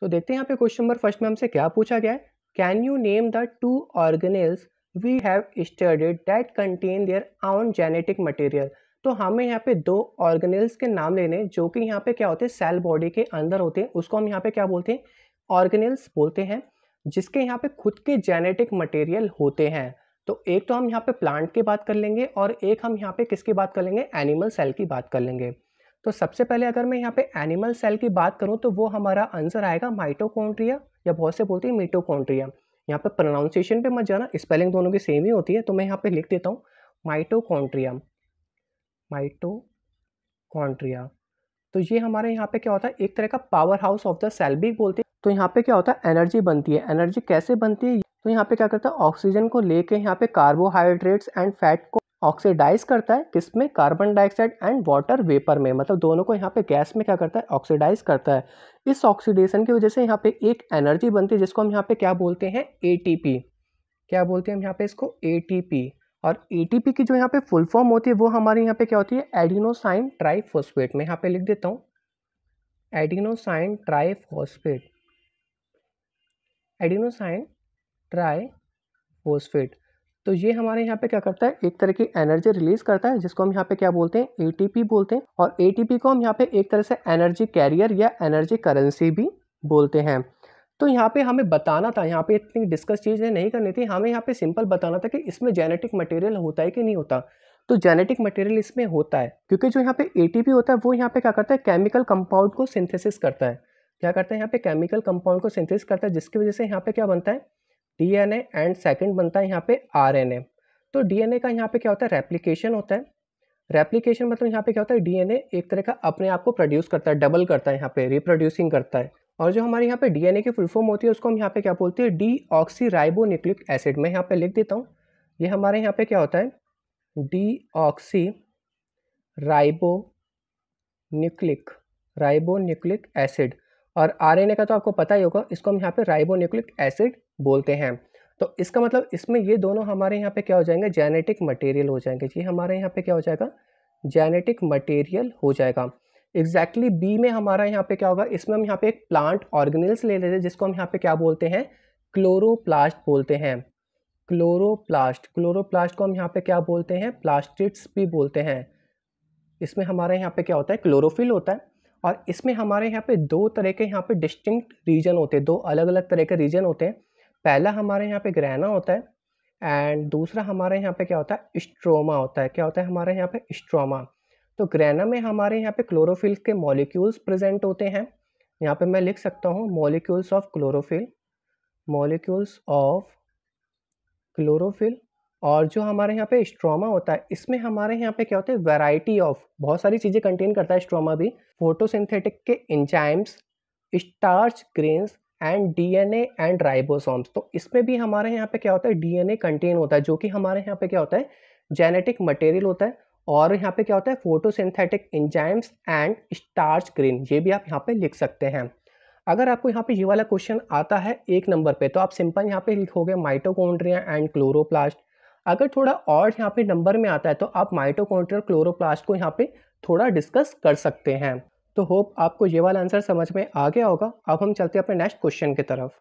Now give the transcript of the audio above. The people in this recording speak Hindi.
तो देखते हैं यहाँ पे क्वेश्चन नंबर फर्स्ट में हमसे क्या पूछा गया है can you name the two organelles we have studied that contain their own genetic material तो हमें यहाँ पे दो ऑर्गेनेल्स के नाम लेने जो कि यहाँ पे क्या होते हैं सेल बॉडी के अंदर होते हैं उसको हम यहाँ पे क्या बोलते हैं ऑर्गेनेल्स बोलते हैं जिसके यहाँ पे खुद के जेनेटिक मटेरियल होते हैं तो एक तो हम यहाँ पे प्लांट की बात कर लेंगे और एक हम यहाँ पे किसकी बात कर लेंगे एनिमल सेल की बात कर लेंगे तो सबसे पहले अगर मैं यहाँ पे एनिमल सेल की बात करूँ तो वो हमारा आंसर आएगा माइटोकॉन्ड्रिया या बहुत से बोलते हैं मीटोकॉन्ड्रिया यहाँ पे प्रोनाउंसिएशन पे मत जाना स्पेलिंग दोनों की सेम ही होती है तो मैं यहाँ पे लिख देता हूँ माइटोकॉन्ड्रिया माइटोकॉन्ड्रिया तो ये हमारे यहाँ पे क्या होता है एक तरह का power house of the cell भी बोलते हैं तो यहाँ पे क्या होता है एनर्जी बनती है एनर्जी कैसे बनती है तो यहाँ पे क्या करता है ऑक्सीजन को लेके यहाँ पे कार्बोहाइड्रेट्स एंड फैट को ऑक्सीडाइज करता है किस में carbon dioxide and water vapour में मतलब दोनों को यहाँ पे गैस में क्या करता है ऑक्सीडाइज करता है इस ऑक्सीडेशन की वजह से यहाँ पे एक एनर्जी बनती है जिसको हम यहाँ पे क्या बोलते हैं एटीपी क्या बोलते हैं हम यहाँ पे इसको एटीपी और एटीपी की जो यहाँ पे फुल फॉर्म होती है वो हमारे यहाँ पे क्या होती है एडिनोसाइन ट्राईफोस्फेट मैं यहाँ पे लिख देता हूँ एडिनोसाइन ट्राईफोस्फेट एडिनोसाइन ट्राइफोस्फेट तो ये हमारे यहाँ पे क्या करता है एक तरह की एनर्जी रिलीज करता है जिसको हम यहाँ पे क्या बोलते हैं ए बोलते हैं और ए को हम यहाँ पे एक तरह से एनर्जी कैरियर या एनर्जी करेंसी भी बोलते हैं तो यहाँ पे हमें बताना था यहाँ पे इतनी डिस्कस चीज़ें नहीं करनी थी हमें यहाँ पे सिंपल बताना था कि इसमें जेनेटिक मटेरियल होता है कि नहीं होता तो जेनेटिक मटेरियल इसमें होता है क्योंकि जो यहाँ पे ए होता है वो यहाँ पे क्या करता है केमिकल कंपाउंड को सिंथेसिस करता है क्या करता है यहाँ पे केमिकल कंपाउंड को सिंथेसिस करता है जिसकी वजह से यहाँ पे क्या बनता है डीएनए एंड सेकंड बनता है यहाँ पे आरएनए तो डीएनए का यहाँ पे क्या होता है रेप्लिकेशन होता है रेप्लिकेशन मतलब यहाँ पे क्या होता है डीएनए एक तरह का अपने आप को प्रोड्यूस करता है डबल करता है यहाँ पे रिप्रोड्यूसिंग करता है और जो हमारे यहाँ पे डीएनए की फुल फॉर्म होती है उसको हम यहाँ पे क्या बोलते हैं ribo nucleic acid मैं यहाँ पे लिख देता हूँ ये हमारे यहाँ पे क्या होता है deoxyribonucleic ribo nucleic acid और आर का तो आपको पता ही होगा इसको हम यहाँ पे राइबोन्यूक्लिक एसिड बोलते हैं तो इसका मतलब इसमें ये दोनों हमारे यहाँ पे क्या हो जाएंगे जेनेटिक मटेरियल हो जाएंगे जी हमारे यहाँ पे क्या हो जाएगा जेनेटिक मटेरियल हो जाएगा एग्जैक्टली exactly बी में हमारा यहाँ पे क्या होगा इसमें हम यहाँ पे एक प्लांट ऑर्गेनल्स ले लेते हैं जिसको हम यहाँ पे क्या बोलते हैं क्लोरोप्लास्ट बोलते हैं क्लोरोप्लास्ट क्लोरोप्लास्ट को हम यहाँ पे क्या बोलते हैं प्लास्टिक्स भी बोलते हैं इसमें हमारे यहाँ पे क्या होता है क्लोरोफिल होता है और इसमें हमारे यहाँ पे दो तरह के यहाँ पे डिस्टिंक्ट रीजन होते हैं दो अलग अलग तरह के रीजन होते हैं पहला हमारे यहाँ पे ग्रहना होता है एंड दूसरा हमारे यहाँ पे क्या होता है स्ट्रोमा होता है क्या होता है हमारे यहाँ पे स्ट्रोमा तो ग्रहना में हमारे यहाँ पे क्लोरोफिल के मॉलिक्यूल्स प्रेजेंट होते हैं यहाँ पे मैं लिख सकता हूँ molecules of chlorophyll molecules of chlorophyll और जो हमारे यहाँ पे स्ट्रोमा होता है इसमें हमारे यहाँ पे क्या होता है वैरायटी ऑफ बहुत सारी चीज़ें कंटेन करता है स्ट्रोमा भी फोटोसिंथेटिक के enzymes starch grains and DNA and ribosomes तो इसमें भी हमारे यहाँ पे क्या होता है डीएनए कंटेन होता है जो कि हमारे यहाँ पे क्या होता है जेनेटिक मटेरियल होता है और यहाँ पे क्या होता है synthetic enzymes and starch grain ये भी आप यहाँ पे लिख सकते हैं अगर आपको यहाँ पे ये वाला क्वेश्चन आता है एक नंबर पे तो आप सिंपल यहाँ पे लिखोगे माइटोकोन्ड्रिया एंड क्लोरोप्लास्ट अगर थोड़ा और यहाँ पे नंबर में आता है तो आप माइटोकॉन्ट्रियल क्लोरोप्लास्ट को यहाँ पे थोड़ा डिस्कस कर सकते हैं तो होप आपको ये वाला आंसर समझ में आ गया होगा अब हम चलते हैं अपने नेक्स्ट क्वेश्चन की तरफ